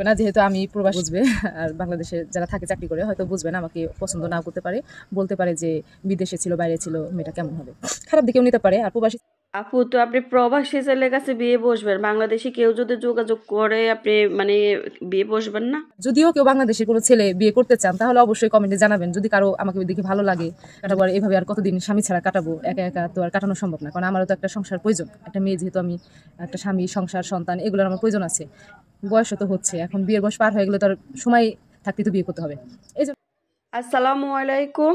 বুঝবে না যেহেতু আমি প্রবাস বুঝবে আর বাংলাদেশে যারা থাকে চাকরি করে হয়তো বুঝবে না আমাকে পছন্দ না করতে পারে বলতে পারে যে বিদেশে ছিল বাইরে ছিল মেয়েটা কেমন হবে খারাপ দিকেও নিতে পারে আর প্রবাসী আপু তো আপনি প্রবাসী ছেলের কাছে বিয়ে বসবেন বাংলাদেশে কেউ যদি যোগাযোগ করে আপনি মানে বিয়ে বসবেন না যদিও কেউ বাংলাদেশের কোনো ছেলে বিয়ে করতে চান তাহলে অবশ্যই কমেন্টে জানাবেন যদি কারো আমাকে দেখে ভালো লাগে কাটাবো আর এভাবে আর কতদিন স্বামী ছাড়া কাটাবো একা একা তো আর কাটানো সম্ভব না কারণ আমারও তো একটা সংসার প্রয়োজন একটা মেয়ে যেহেতু আমি একটা স্বামী সংসার সন্তান এগুলোর আমার প্রয়োজন আছে বয়স তো হচ্ছে এখন বিয়ের বয়স পার হয়ে গেলে তার সময় থাকতে তো বিয়ে করতে হবে এই আসসালামু আলাইকুম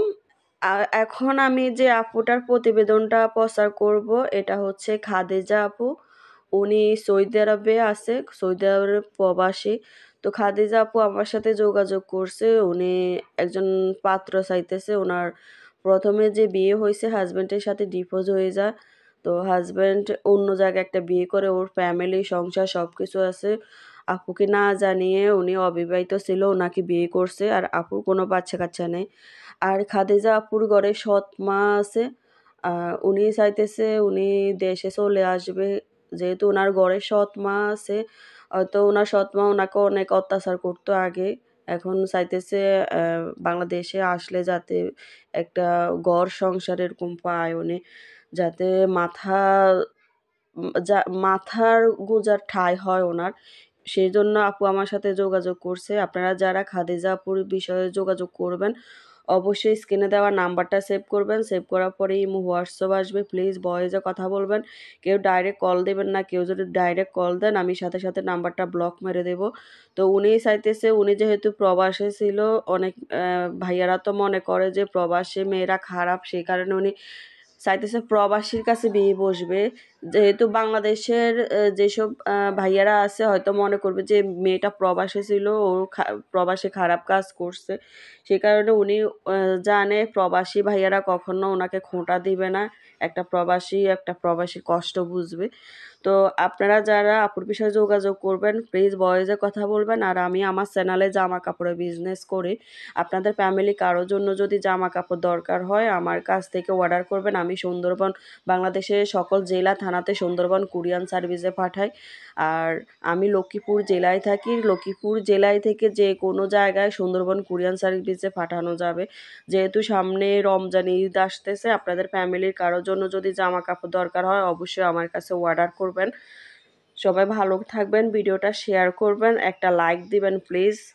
এখন আমি যে আপুটার প্রতিবেদনটা প্রচার করব এটা হচ্ছে খাদেজা আপু উনি সৌদি আরবে আছে সৌদি আরবের প্রবাসী তো খাদেজা আপু আমার সাথে যোগাযোগ করছে উনি একজন পাত্র চাইতেছে ওনার প্রথমে যে বিয়ে হয়েছে হাজব্যান্ডের সাথে ডিভোর্স হয়ে যায় তো হাজব্যান্ড অন্য জায়গায় একটা বিয়ে করে ওর ফ্যামিলি সংসার সব কিছু আছে আপুকে না জানিয়ে উনি অবিবাহিত ছিল ওনাকে বিয়ে করছে আর আপুর কোনো বাচ্চা কাচ্চা নেই আর খাদিজা আপুর ঘরে সৎ মা আছে উনি চাইতেছে উনি দেশে চলে আসবে যেহেতু ওনার ঘরে সৎ মা আছে হয়তো ওনার সৎ মা ওনাকে অনেক অত্যাচার করতো আগে এখন চাইতেছে বাংলাদেশে আসলে যাতে একটা গড় সংসার এরকম পায় উনি যাতে মাথা যা মাথার গোজার ঠাই হয় ওনার সেই জন্য আপু আমার সাথে যোগাযোগ করছে আপনারা যারা খাদিজাপুর বিষয়ে যোগাযোগ করবেন অবশ্যই স্ক্রিনে দেওয়া নাম্বারটা সেভ করবেন সেভ করার পরে ইমো হোয়াটসঅ্যাপ আসবে প্লিজ ভয়েসে কথা বলবেন কেউ ডাইরেক্ট কল দেবেন না কেউ যদি ডাইরেক্ট কল দেন আমি সাথে সাথে নাম্বারটা ব্লক মেরে দেব তো উনি চাইতেছে উনি যেহেতু প্রবাসে ছিল অনেক ভাইয়ারা তো মনে করে যে প্রবাসে মেয়েরা খারাপ সেই কারণে উনি চাইতেছে প্রবাসীর কাছে বিয়ে বসবে যেহেতু বাংলাদেশের যেসব ভাইয়ারা আছে হয়তো মনে করবে যে মেয়েটা প্রবাসে ছিল ও প্রবাসে খারাপ কাজ করছে সে কারণে উনি জানে প্রবাসী ভাইয়ারা কখনো ওনাকে খোঁটা দিবে না একটা প্রবাসী একটা প্রবাসীর কষ্ট বুঝবে তো আপনারা যারা আপুর বিষয়ে যোগাযোগ করবেন প্লিজ বয়েজে কথা বলবেন আর আমি আমার চ্যানেলে জামা কাপড়ের বিজনেস করি আপনাদের ফ্যামিলি কারোর জন্য যদি জামা কাপড় দরকার হয় আমার কাছ থেকে অর্ডার করবেন আমি সুন্দরবন বাংলাদেশের সকল জেলা থানাতে সুন্দরবন কুরিয়ান সার্ভিসে পাঠাই আর আমি লক্ষ্মীপুর জেলায় থাকি লক্ষ্মীপুর জেলায় থেকে যে কোনো জায়গায় সুন্দরবন কুরিয়ান সার্ভিসে পাঠানো যাবে যেহেতু সামনে রমজান ঈদ আসতেছে আপনাদের ফ্যামিলির কারোর জন্য যদি জামা কাপড় দরকার হয় অবশ্যই আমার কাছে অর্ডার করবেন সবাই ভালো থাকবেন ভিডিওটা শেয়ার করবেন একটা লাইক দিবেন প্লিজ